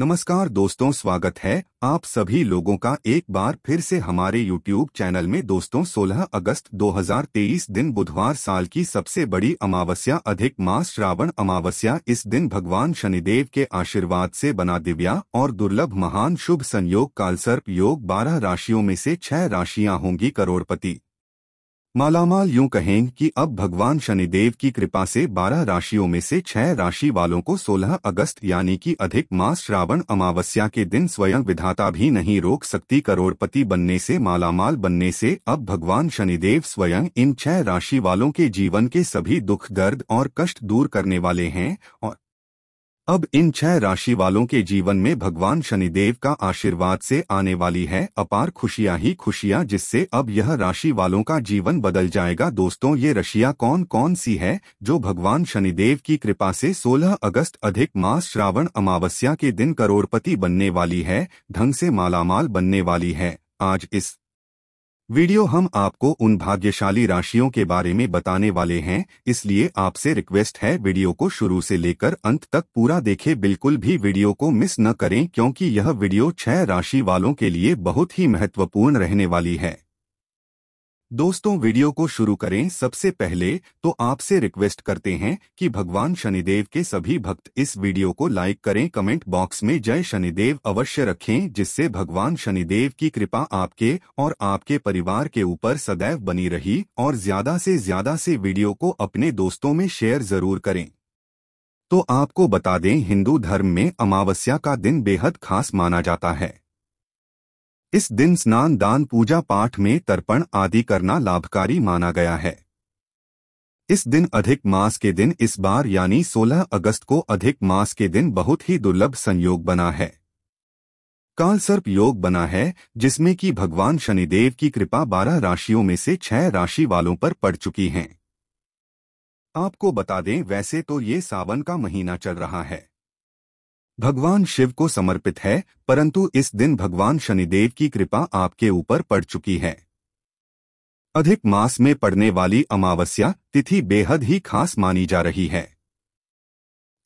नमस्कार दोस्तों स्वागत है आप सभी लोगों का एक बार फिर से हमारे YouTube चैनल में दोस्तों 16 अगस्त 2023 दिन बुधवार साल की सबसे बड़ी अमावस्या अधिक मास श्रावण अमावस्या इस दिन भगवान शनिदेव के आशीर्वाद से बना दिव्या और दुर्लभ महान शुभ संयोग कालसर्प योग 12 राशियों में से छह राशियां होंगी करोड़पति मालामाल यूं कहें कि अब भगवान शनिदेव की कृपा से बारह राशियों में से छह राशि वालों को सोलह अगस्त यानी कि अधिक मास श्रावण अमावस्या के दिन स्वयं विधाता भी नहीं रोक सकती करोड़पति बनने से मालामाल बनने से अब भगवान शनिदेव स्वयं इन छह राशि वालों के जीवन के सभी दुख दर्द और कष्ट दूर करने वाले हैं और अब इन छह राशि वालों के जीवन में भगवान शनिदेव का आशीर्वाद से आने वाली है अपार खुशियां ही खुशियां जिससे अब यह राशि वालों का जीवन बदल जाएगा दोस्तों ये रशिया कौन कौन सी है जो भगवान शनिदेव की कृपा से 16 अगस्त अधिक मास श्रावण अमावस्या के दिन करोड़पति बनने वाली है ढंग से मालामाल बनने वाली है आज इस वीडियो हम आपको उन भाग्यशाली राशियों के बारे में बताने वाले हैं इसलिए आपसे रिक्वेस्ट है वीडियो को शुरू से लेकर अंत तक पूरा देखें बिल्कुल भी वीडियो को मिस न करें क्योंकि यह वीडियो छह राशि वालों के लिए बहुत ही महत्वपूर्ण रहने वाली है दोस्तों वीडियो को शुरू करें सबसे पहले तो आपसे रिक्वेस्ट करते हैं कि भगवान शनिदेव के सभी भक्त इस वीडियो को लाइक करें कमेंट बॉक्स में जय शनिदेव अवश्य रखें जिससे भगवान शनिदेव की कृपा आपके और आपके परिवार के ऊपर सदैव बनी रही और ज्यादा से ज्यादा से वीडियो को अपने दोस्तों में शेयर जरूर करें तो आपको बता दें हिंदू धर्म में अमावस्या का दिन बेहद खास माना जाता है इस दिन स्नान दान पूजा पाठ में तर्पण आदि करना लाभकारी माना गया है इस दिन अधिक मास के दिन इस बार यानी 16 अगस्त को अधिक मास के दिन बहुत ही दुर्लभ संयोग बना है कालसर्प योग बना है जिसमें कि भगवान शनिदेव की कृपा बारह राशियों में से छह राशि वालों पर पड़ चुकी हैं आपको बता दें वैसे तो ये सावन का महीना चल रहा है भगवान शिव को समर्पित है परंतु इस दिन भगवान शनिदेव की कृपा आपके ऊपर पड़ चुकी है अधिक मास में पड़ने वाली अमावस्या तिथि बेहद ही खास मानी जा रही है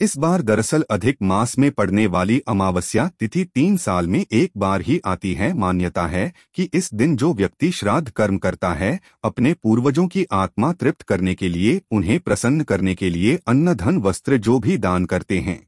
इस बार दरअसल अधिक मास में पड़ने वाली अमावस्या तिथि तीन साल में एक बार ही आती है मान्यता है कि इस दिन जो व्यक्ति श्राद्ध कर्म करता है अपने पूर्वजों की आत्मा तृप्त करने के लिए उन्हें प्रसन्न करने के लिए अन्न धन वस्त्र जो भी दान करते हैं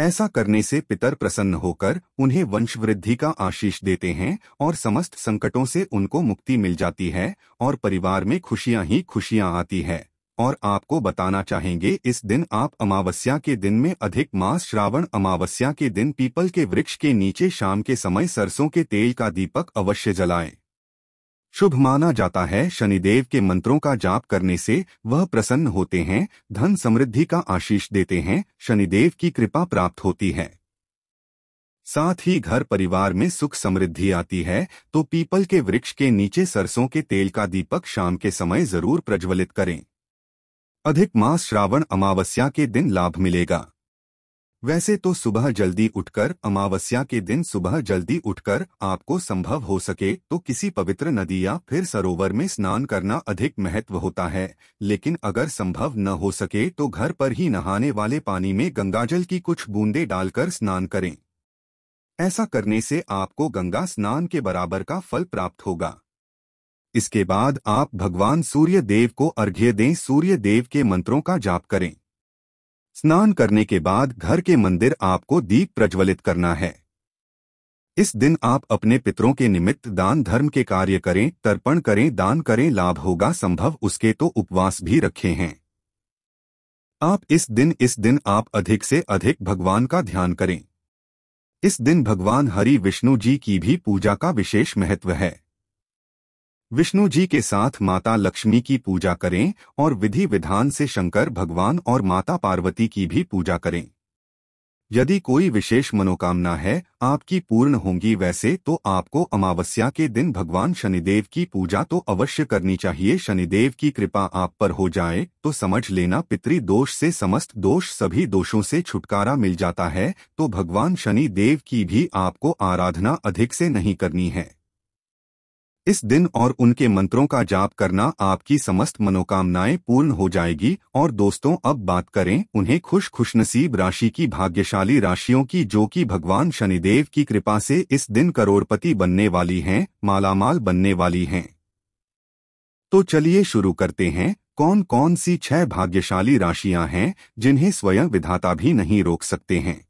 ऐसा करने से पितर प्रसन्न होकर उन्हें वंशवृद्धि का आशीष देते हैं और समस्त संकटों से उनको मुक्ति मिल जाती है और परिवार में खुशियां ही खुशियां आती है और आपको बताना चाहेंगे इस दिन आप अमावस्या के दिन में अधिक मास श्रावण अमावस्या के दिन पीपल के वृक्ष के नीचे शाम के समय सरसों के तेल का दीपक अवश्य जलाएं शुभ माना जाता है शनिदेव के मंत्रों का जाप करने से वह प्रसन्न होते हैं धन समृद्धि का आशीष देते हैं शनिदेव की कृपा प्राप्त होती है साथ ही घर परिवार में सुख समृद्धि आती है तो पीपल के वृक्ष के नीचे सरसों के तेल का दीपक शाम के समय जरूर प्रज्वलित करें अधिक मास श्रावण अमावस्या के दिन लाभ मिलेगा वैसे तो सुबह जल्दी उठकर अमावस्या के दिन सुबह जल्दी उठकर आपको संभव हो सके तो किसी पवित्र नदी या फिर सरोवर में स्नान करना अधिक महत्व होता है लेकिन अगर संभव न हो सके तो घर पर ही नहाने वाले पानी में गंगाजल की कुछ बूंदें डालकर स्नान करें ऐसा करने से आपको गंगा स्नान के बराबर का फल प्राप्त होगा इसके बाद आप भगवान सूर्य देव को अर्घ्य दें सूर्य देव के मंत्रों का जाप करें स्नान करने के बाद घर के मंदिर आपको दीप प्रज्वलित करना है इस दिन आप अपने पितरों के निमित्त दान धर्म के कार्य करें तर्पण करें दान करें लाभ होगा संभव उसके तो उपवास भी रखे हैं आप इस दिन इस दिन आप अधिक से अधिक भगवान का ध्यान करें इस दिन भगवान हरि विष्णु जी की भी पूजा का विशेष महत्व है विष्णु जी के साथ माता लक्ष्मी की पूजा करें और विधि विधान से शंकर भगवान और माता पार्वती की भी पूजा करें यदि कोई विशेष मनोकामना है आपकी पूर्ण होंगी वैसे तो आपको अमावस्या के दिन भगवान शनिदेव की पूजा तो अवश्य करनी चाहिए शनिदेव की कृपा आप पर हो जाए तो समझ लेना पितरी दोष से समस्त दोष सभी दोषों से छुटकारा मिल जाता है तो भगवान शनिदेव की भी आपको आराधना अधिक से नहीं करनी है इस दिन और उनके मंत्रों का जाप करना आपकी समस्त मनोकामनाएं पूर्ण हो जाएगी और दोस्तों अब बात करें उन्हें खुश खुशनसीब राशि की भाग्यशाली राशियों की जो कि भगवान शनिदेव की कृपा से इस दिन करोड़पति बनने वाली हैं मालामाल बनने वाली हैं तो चलिए शुरू करते हैं कौन कौन सी छह भाग्यशाली राशियां हैं जिन्हें स्वयं विधाता भी नहीं रोक सकते हैं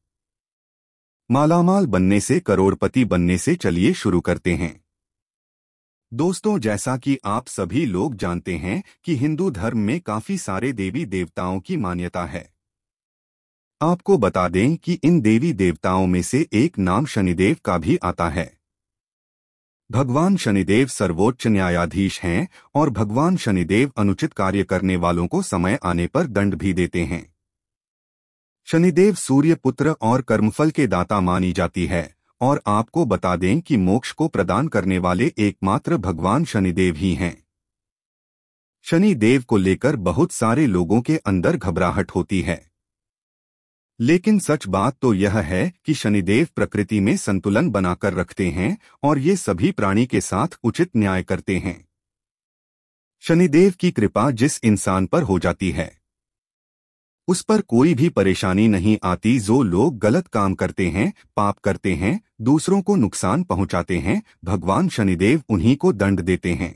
मालामाल बनने से करोड़पति बनने से चलिए शुरू करते हैं दोस्तों जैसा कि आप सभी लोग जानते हैं कि हिंदू धर्म में काफी सारे देवी देवताओं की मान्यता है आपको बता दें कि इन देवी देवताओं में से एक नाम शनिदेव का भी आता है भगवान शनिदेव सर्वोच्च न्यायाधीश हैं और भगवान शनिदेव अनुचित कार्य करने वालों को समय आने पर दंड भी देते हैं शनिदेव सूर्य पुत्र और कर्मफल के दाता मानी जाती है और आपको बता दें कि मोक्ष को प्रदान करने वाले एकमात्र भगवान शनिदेव ही हैं शनि देव को लेकर बहुत सारे लोगों के अंदर घबराहट होती है लेकिन सच बात तो यह है कि शनिदेव प्रकृति में संतुलन बनाकर रखते हैं और ये सभी प्राणी के साथ उचित न्याय करते हैं शनिदेव की कृपा जिस इंसान पर हो जाती है उस पर कोई भी परेशानी नहीं आती जो लोग गलत काम करते हैं पाप करते हैं दूसरों को नुकसान पहुंचाते हैं भगवान शनिदेव उन्हीं को दंड देते हैं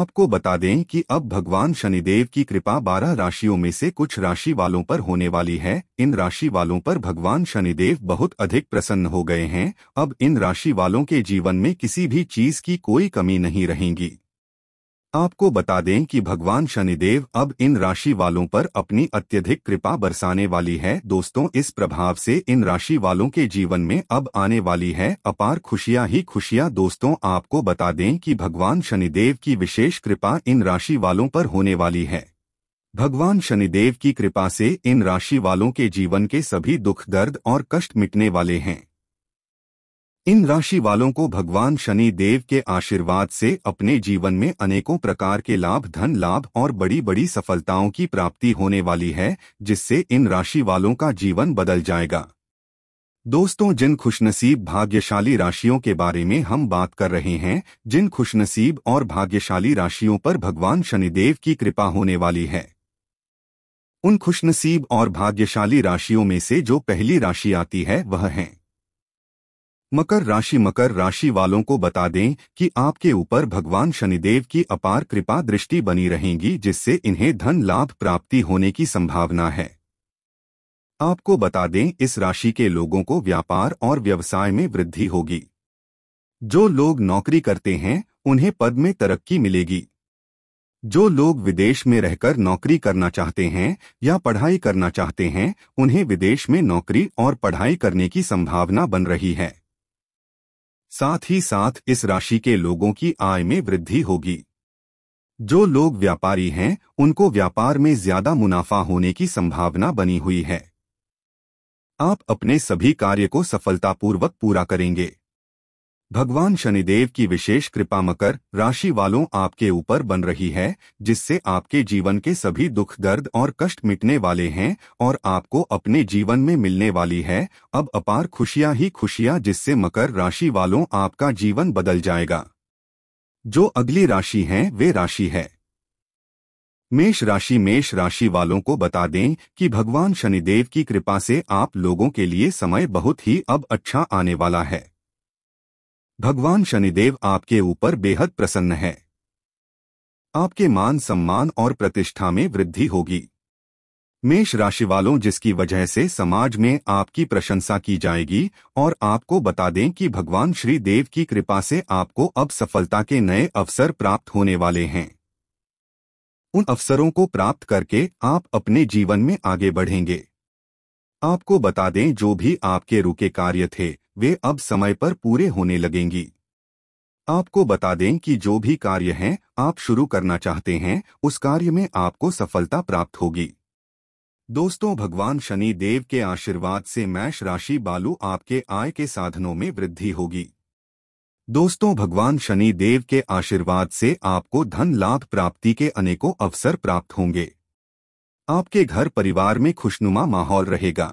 आपको बता दें कि अब भगवान शनिदेव की कृपा बारह राशियों में से कुछ राशि वालों पर होने वाली है इन राशि वालों पर भगवान शनिदेव बहुत अधिक प्रसन्न हो गए हैं अब इन राशि वालों के जीवन में किसी भी चीज की कोई कमी नहीं रहेगी आपको बता दें कि भगवान शनिदेव अब इन राशि वालों पर अपनी अत्यधिक कृपा बरसाने वाली है दोस्तों इस प्रभाव से इन राशि वालों के जीवन में अब आने वाली है अपार खुशियां ही खुशियां दोस्तों आपको बता दें कि भगवान शनिदेव की विशेष कृपा इन राशि वालों पर होने वाली है भगवान शनिदेव की कृपा से इन राशि वालों के जीवन के सभी दुख दर्द और कष्ट मिटने वाले हैं इन राशि वालों को भगवान शनि देव के आशीर्वाद से अपने जीवन में अनेकों प्रकार के लाभ धन लाभ और बड़ी बड़ी सफलताओं की प्राप्ति होने वाली है जिससे इन राशि वालों का जीवन बदल जाएगा दोस्तों जिन खुशनसीब भाग्यशाली राशियों के बारे में हम बात कर रहे हैं जिन खुशनसीब और भाग्यशाली राशियों पर भगवान शनिदेव की कृपा होने वाली है उन खुशनसीब और भाग्यशाली राशियों में से जो पहली राशि आती है वह हैं मकर राशि मकर राशि वालों को बता दें कि आपके ऊपर भगवान शनिदेव की अपार कृपा दृष्टि बनी रहेगी जिससे इन्हें धन लाभ प्राप्ति होने की संभावना है आपको बता दें इस राशि के लोगों को व्यापार और व्यवसाय में वृद्धि होगी जो लोग नौकरी करते हैं उन्हें पद में तरक्की मिलेगी जो लोग विदेश में रहकर नौकरी करना चाहते हैं या पढ़ाई करना चाहते हैं उन्हें विदेश में नौकरी और पढ़ाई करने की संभावना बन रही है साथ ही साथ इस राशि के लोगों की आय में वृद्धि होगी जो लोग व्यापारी हैं उनको व्यापार में ज्यादा मुनाफा होने की संभावना बनी हुई है आप अपने सभी कार्य को सफलतापूर्वक पूरा करेंगे भगवान शनिदेव की विशेष कृपा मकर राशि वालों आपके ऊपर बन रही है जिससे आपके जीवन के सभी दुख दर्द और कष्ट मिटने वाले हैं और आपको अपने जीवन में मिलने वाली है अब अपार खुशियां ही खुशियां जिससे मकर राशि वालों आपका जीवन बदल जाएगा जो अगली राशि है वे राशि है मेष राशि मेष राशि वालों को बता दें कि भगवान शनिदेव की कृपा से आप लोगों के लिए समय बहुत ही अब अच्छा आने वाला है भगवान शनिदेव आपके ऊपर बेहद प्रसन्न हैं आपके मान सम्मान और प्रतिष्ठा में वृद्धि होगी मेष राशि वालों जिसकी वजह से समाज में आपकी प्रशंसा की जाएगी और आपको बता दें कि भगवान श्री देव की कृपा से आपको अब सफलता के नए अवसर प्राप्त होने वाले हैं उन अवसरों को प्राप्त करके आप अपने जीवन में आगे बढ़ेंगे आपको बता दें जो भी आपके रुके कार्य थे वे अब समय पर पूरे होने लगेंगी आपको बता दें कि जो भी कार्य हैं आप शुरू करना चाहते हैं उस कार्य में आपको सफलता प्राप्त होगी दोस्तों भगवान शनि देव के आशीर्वाद से मैश राशि बालू आपके आय के साधनों में वृद्धि होगी दोस्तों भगवान शनि देव के आशीर्वाद से आपको धन लाभ प्राप्ति के अनेकों अवसर प्राप्त होंगे आपके घर परिवार में खुशनुमा माहौल रहेगा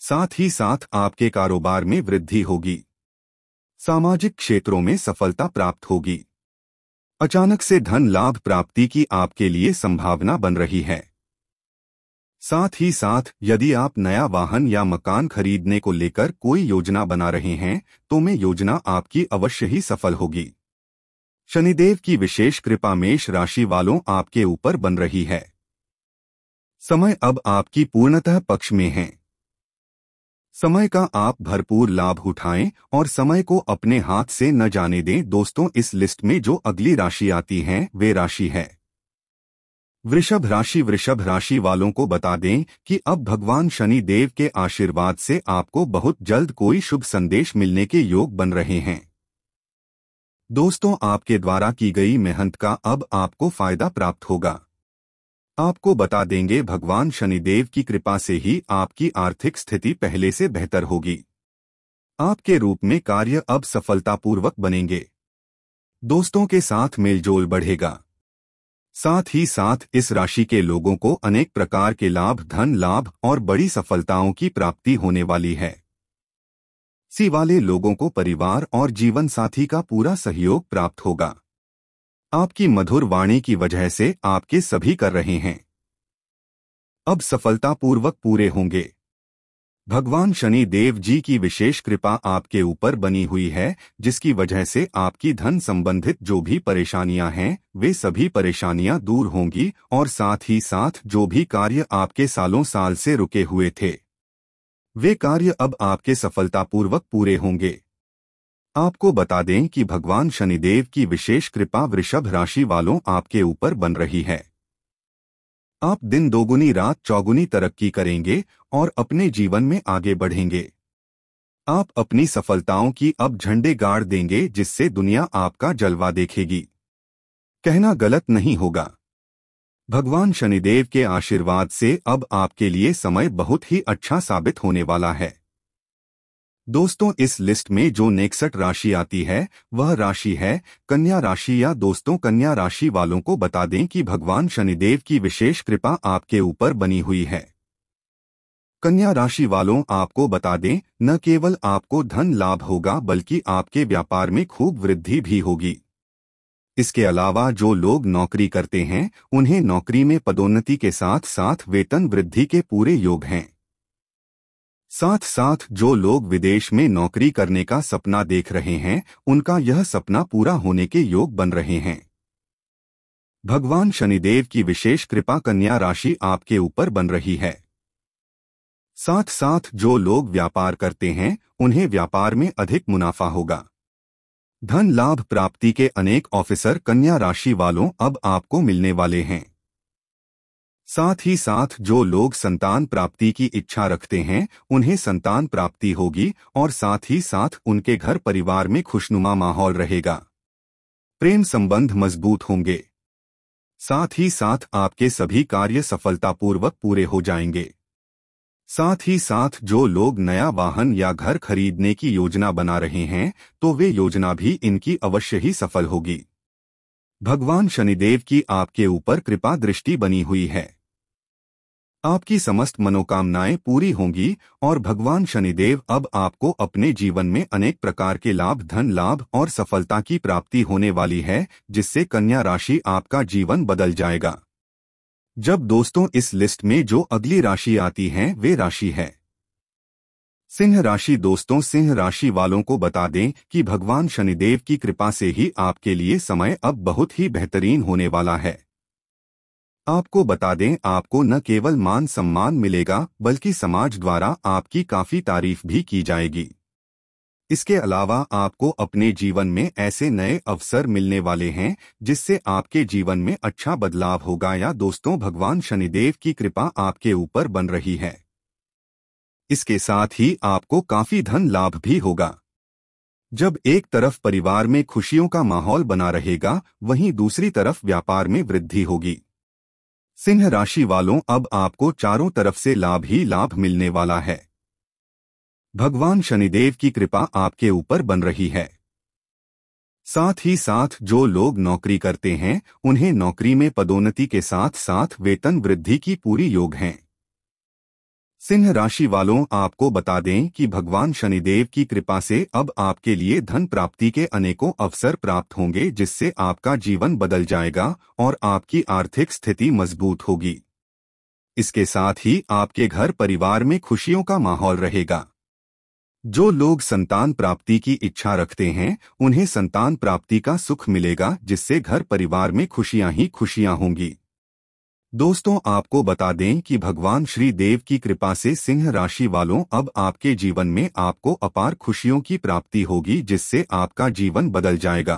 साथ ही साथ आपके कारोबार में वृद्धि होगी सामाजिक क्षेत्रों में सफलता प्राप्त होगी अचानक से धन लाभ प्राप्ति की आपके लिए संभावना बन रही है साथ ही साथ यदि आप नया वाहन या मकान खरीदने को लेकर कोई योजना बना रहे हैं तो मैं योजना आपकी अवश्य ही सफल होगी शनिदेव की विशेष कृपा मेष राशि वालों आपके ऊपर बन रही है समय अब आपकी पूर्णतः पक्ष में है समय का आप भरपूर लाभ उठाएं और समय को अपने हाथ से न जाने दें दोस्तों इस लिस्ट में जो अगली राशि आती है वे राशि है वृषभ राशि वृषभ राशि वालों को बता दें कि अब भगवान शनि देव के आशीर्वाद से आपको बहुत जल्द कोई शुभ संदेश मिलने के योग बन रहे हैं दोस्तों आपके द्वारा की गई मेहनत का अब आपको फायदा प्राप्त होगा आपको बता देंगे भगवान शनिदेव की कृपा से ही आपकी आर्थिक स्थिति पहले से बेहतर होगी आपके रूप में कार्य अब सफलतापूर्वक बनेंगे दोस्तों के साथ मेलजोल बढ़ेगा साथ ही साथ इस राशि के लोगों को अनेक प्रकार के लाभ धन लाभ और बड़ी सफलताओं की प्राप्ति होने वाली है सी वाले लोगों को परिवार और जीवन साथी का पूरा सहयोग प्राप्त होगा आपकी मधुर वाणी की वजह से आपके सभी कर रहे हैं अब सफलतापूर्वक पूरे होंगे भगवान शनि देव जी की विशेष कृपा आपके ऊपर बनी हुई है जिसकी वजह से आपकी धन संबंधित जो भी परेशानियां हैं वे सभी परेशानियां दूर होंगी और साथ ही साथ जो भी कार्य आपके सालों साल से रुके हुए थे वे कार्य अब आपके सफलतापूर्वक पूरे होंगे आपको बता दें कि भगवान शनिदेव की विशेष कृपा वृषभ राशि वालों आपके ऊपर बन रही है आप दिन दोगुनी रात चौगुनी तरक्की करेंगे और अपने जीवन में आगे बढ़ेंगे आप अपनी सफलताओं की अब झंडे गाड़ देंगे जिससे दुनिया आपका जलवा देखेगी कहना गलत नहीं होगा भगवान शनिदेव के आशीर्वाद से अब आपके लिए समय बहुत ही अच्छा साबित होने वाला है दोस्तों इस लिस्ट में जो नेकसठ राशि आती है वह राशि है कन्या राशि या दोस्तों कन्या राशि वालों को बता दें कि भगवान शनिदेव की विशेष कृपा आपके ऊपर बनी हुई है कन्या राशि वालों आपको बता दें न केवल आपको धन लाभ होगा बल्कि आपके व्यापार में खूब वृद्धि भी होगी इसके अलावा जो लोग नौकरी करते हैं उन्हें नौकरी में पदोन्नति के साथ साथ वेतन वृद्धि के पूरे योग हैं साथ साथ जो लोग विदेश में नौकरी करने का सपना देख रहे हैं उनका यह सपना पूरा होने के योग बन रहे हैं भगवान शनिदेव की विशेष कृपा कन्या राशि आपके ऊपर बन रही है साथ साथ जो लोग व्यापार करते हैं उन्हें व्यापार में अधिक मुनाफा होगा धन लाभ प्राप्ति के अनेक ऑफिसर कन्या राशि वालों अब आपको मिलने वाले हैं साथ ही साथ जो लोग संतान प्राप्ति की इच्छा रखते हैं उन्हें संतान प्राप्ति होगी और साथ ही साथ उनके घर परिवार में खुशनुमा माहौल रहेगा प्रेम संबंध मजबूत होंगे साथ ही साथ आपके सभी कार्य सफलतापूर्वक पूरे हो जाएंगे साथ ही साथ जो लोग नया वाहन या घर खरीदने की योजना बना रहे हैं तो वे योजना भी इनकी अवश्य ही सफल होगी भगवान शनिदेव की आपके ऊपर कृपा दृष्टि बनी हुई है आपकी समस्त मनोकामनाएं पूरी होंगी और भगवान शनिदेव अब आपको अपने जीवन में अनेक प्रकार के लाभ धन लाभ और सफलता की प्राप्ति होने वाली है जिससे कन्या राशि आपका जीवन बदल जाएगा जब दोस्तों इस लिस्ट में जो अगली राशि आती है वे राशि है सिंह राशि दोस्तों सिंह राशि वालों को बता दें कि भगवान शनिदेव की कृपा से ही आपके लिए समय अब बहुत ही बेहतरीन होने वाला है आपको बता दें आपको न केवल मान सम्मान मिलेगा बल्कि समाज द्वारा आपकी काफ़ी तारीफ भी की जाएगी इसके अलावा आपको अपने जीवन में ऐसे नए अवसर मिलने वाले हैं जिससे आपके जीवन में अच्छा बदलाव होगा या दोस्तों भगवान शनिदेव की कृपा आपके ऊपर बन रही है इसके साथ ही आपको काफी धन लाभ भी होगा जब एक तरफ परिवार में खुशियों का माहौल बना रहेगा वहीं दूसरी तरफ व्यापार में वृद्धि होगी सिंह राशि वालों अब आपको चारों तरफ से लाभ ही लाभ मिलने वाला है भगवान शनिदेव की कृपा आपके ऊपर बन रही है साथ ही साथ जो लोग नौकरी करते हैं उन्हें नौकरी में पदोन्नति के साथ साथ वेतन वृद्धि की पूरी योग हैं सिंह राशि वालों आपको बता दें कि भगवान शनिदेव की कृपा से अब आपके लिए धन प्राप्ति के अनेकों अवसर प्राप्त होंगे जिससे आपका जीवन बदल जाएगा और आपकी आर्थिक स्थिति मजबूत होगी इसके साथ ही आपके घर परिवार में खुशियों का माहौल रहेगा जो लोग संतान प्राप्ति की इच्छा रखते हैं उन्हें संतान प्राप्ति का सुख मिलेगा जिससे घर परिवार में खुशियां ही खुशियां होंगी दोस्तों आपको बता दें कि भगवान श्री देव की कृपा से सिंह राशि वालों अब आपके जीवन में आपको अपार खुशियों की प्राप्ति होगी जिससे आपका जीवन बदल जाएगा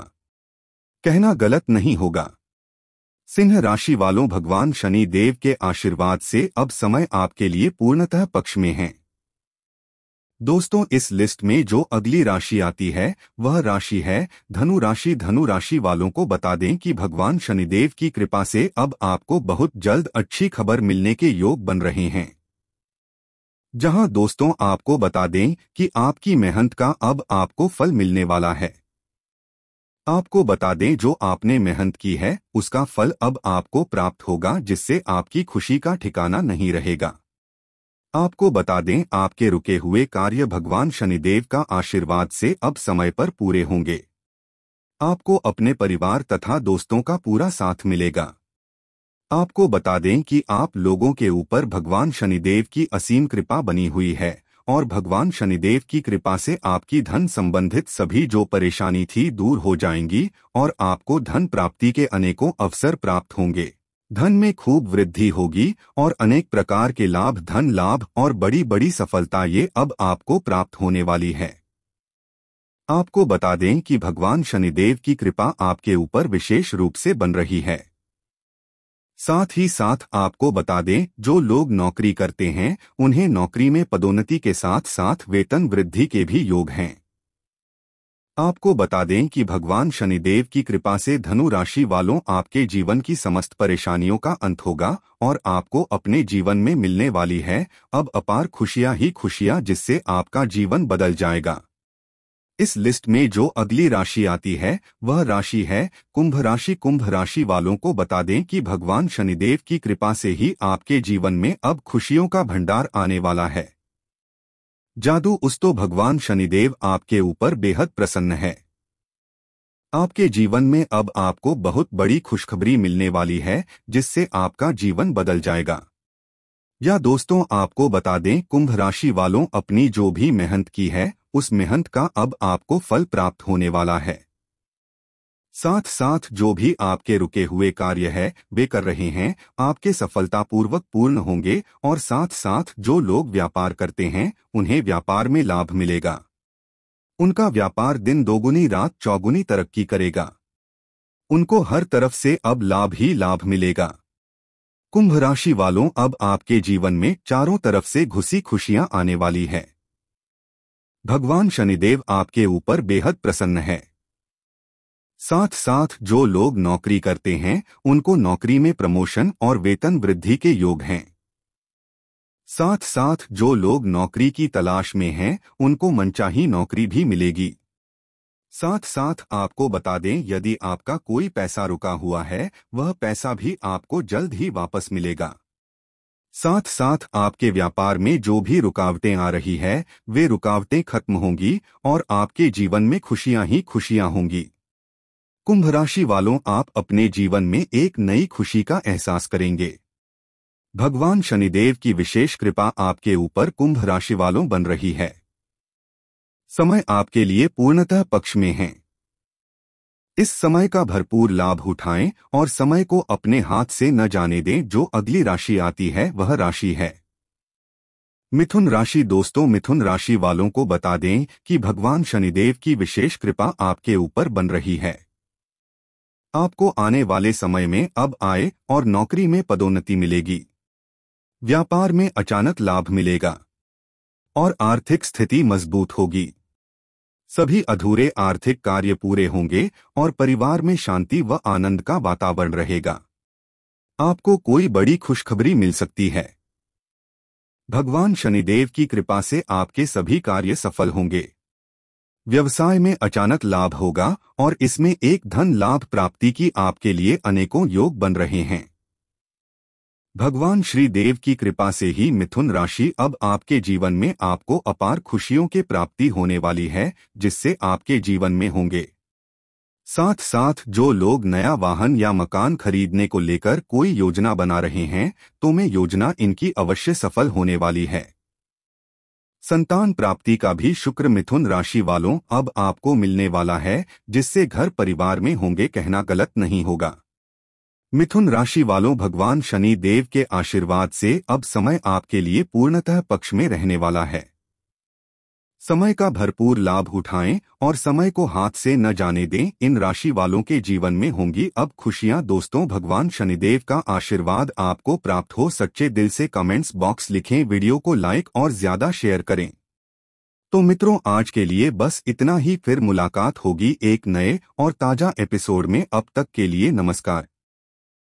कहना गलत नहीं होगा सिंह राशि वालों भगवान शनि देव के आशीर्वाद से अब समय आपके लिए पूर्णतः पक्ष में है दोस्तों इस लिस्ट में जो अगली राशि आती है वह राशि है धनु राशि धनु राशि वालों को बता दें कि भगवान शनिदेव की कृपा से अब आपको बहुत जल्द अच्छी खबर मिलने के योग बन रहे हैं जहां दोस्तों आपको बता दें कि आपकी मेहनत का अब आपको फल मिलने वाला है आपको बता दें जो आपने मेहनत की है उसका फल अब आपको प्राप्त होगा जिससे आपकी खुशी का ठिकाना नहीं रहेगा आपको बता दें आपके रुके हुए कार्य भगवान शनिदेव का आशीर्वाद से अब समय पर पूरे होंगे आपको अपने परिवार तथा दोस्तों का पूरा साथ मिलेगा आपको बता दें कि आप लोगों के ऊपर भगवान शनिदेव की असीम कृपा बनी हुई है और भगवान शनिदेव की कृपा से आपकी धन संबंधित सभी जो परेशानी थी दूर हो जाएंगी और आपको धन प्राप्ति के अनेकों अवसर प्राप्त होंगे धन में खूब वृद्धि होगी और अनेक प्रकार के लाभ धन लाभ और बड़ी बड़ी सफलता ये अब आपको प्राप्त होने वाली है आपको बता दें कि भगवान शनिदेव की कृपा आपके ऊपर विशेष रूप से बन रही है साथ ही साथ आपको बता दें जो लोग नौकरी करते हैं उन्हें नौकरी में पदोन्नति के साथ साथ वेतन वृद्धि के भी योग हैं आपको बता दें कि भगवान शनिदेव की कृपा से धनु राशि वालों आपके जीवन की समस्त परेशानियों का अंत होगा और आपको अपने जीवन में मिलने वाली है अब अपार खुशियां ही खुशियां जिससे आपका जीवन बदल जाएगा इस लिस्ट में जो अगली राशि आती है वह राशि है कुंभ राशि कुंभ राशि वालों को बता दें कि भगवान शनिदेव की कृपा से ही आपके जीवन में अब खुशियों का भंडार आने वाला है जादू उस तो भगवान शनिदेव आपके ऊपर बेहद प्रसन्न है आपके जीवन में अब आपको बहुत बड़ी खुशखबरी मिलने वाली है जिससे आपका जीवन बदल जाएगा या दोस्तों आपको बता दें कुंभ राशि वालों अपनी जो भी मेहनत की है उस मेहनत का अब आपको फल प्राप्त होने वाला है साथ साथ जो भी आपके रुके हुए कार्य है वे कर रहे हैं आपके सफलतापूर्वक पूर्ण होंगे और साथ साथ जो लोग व्यापार करते हैं उन्हें व्यापार में लाभ मिलेगा उनका व्यापार दिन दोगुनी रात चौगुनी तरक्की करेगा उनको हर तरफ से अब लाभ ही लाभ मिलेगा कुंभ राशि वालों अब आपके जीवन में चारों तरफ से घुसी खुशियां आने वाली है भगवान शनिदेव आपके ऊपर बेहद प्रसन्न है साथ साथ जो लोग नौकरी करते हैं उनको नौकरी में प्रमोशन और वेतन वृद्धि के योग हैं साथ साथ जो लोग नौकरी की तलाश में हैं उनको मनचाही नौकरी भी मिलेगी साथ साथ आपको बता दें यदि आपका कोई पैसा रुका हुआ है वह पैसा भी आपको जल्द ही वापस मिलेगा साथ साथ आपके व्यापार में जो भी रुकावटें आ रही है वे रुकावटें खत्म होंगी और आपके जीवन में खुशियां ही खुशियां होंगी कुंभ राशि वालों आप अपने जीवन में एक नई खुशी का एहसास करेंगे भगवान शनिदेव की विशेष कृपा आपके ऊपर कुंभ राशि वालों बन रही है समय आपके लिए पूर्णतः पक्ष में है इस समय का भरपूर लाभ उठाएं और समय को अपने हाथ से न जाने दें जो अगली राशि आती है वह राशि है मिथुन राशि दोस्तों मिथुन राशि वालों को बता दें कि भगवान शनिदेव की विशेष कृपा आपके ऊपर बन रही है आपको आने वाले समय में अब आए और नौकरी में पदोन्नति मिलेगी व्यापार में अचानक लाभ मिलेगा और आर्थिक स्थिति मजबूत होगी सभी अधूरे आर्थिक कार्य पूरे होंगे और परिवार में शांति व आनंद का वातावरण रहेगा आपको कोई बड़ी खुशखबरी मिल सकती है भगवान शनिदेव की कृपा से आपके सभी कार्य सफल होंगे व्यवसाय में अचानक लाभ होगा और इसमें एक धन लाभ प्राप्ति की आपके लिए अनेकों योग बन रहे हैं भगवान श्री देव की कृपा से ही मिथुन राशि अब आपके जीवन में आपको अपार खुशियों के प्राप्ति होने वाली है जिससे आपके जीवन में होंगे साथ साथ जो लोग नया वाहन या मकान खरीदने को लेकर कोई योजना बना रहे हैं तो मैं योजना इनकी अवश्य सफल होने वाली है संतान प्राप्ति का भी शुक्र मिथुन राशि वालों अब आपको मिलने वाला है जिससे घर परिवार में होंगे कहना गलत नहीं होगा मिथुन राशि वालों भगवान शनि देव के आशीर्वाद से अब समय आपके लिए पूर्णतः पक्ष में रहने वाला है समय का भरपूर लाभ उठाएं और समय को हाथ से न जाने दें इन राशि वालों के जीवन में होंगी अब खुशियां दोस्तों भगवान शनिदेव का आशीर्वाद आपको प्राप्त हो सच्चे दिल से कमेंट्स बॉक्स लिखें वीडियो को लाइक और ज्यादा शेयर करें तो मित्रों आज के लिए बस इतना ही फिर मुलाकात होगी एक नए और ताजा एपिसोड में अब तक के लिए नमस्कार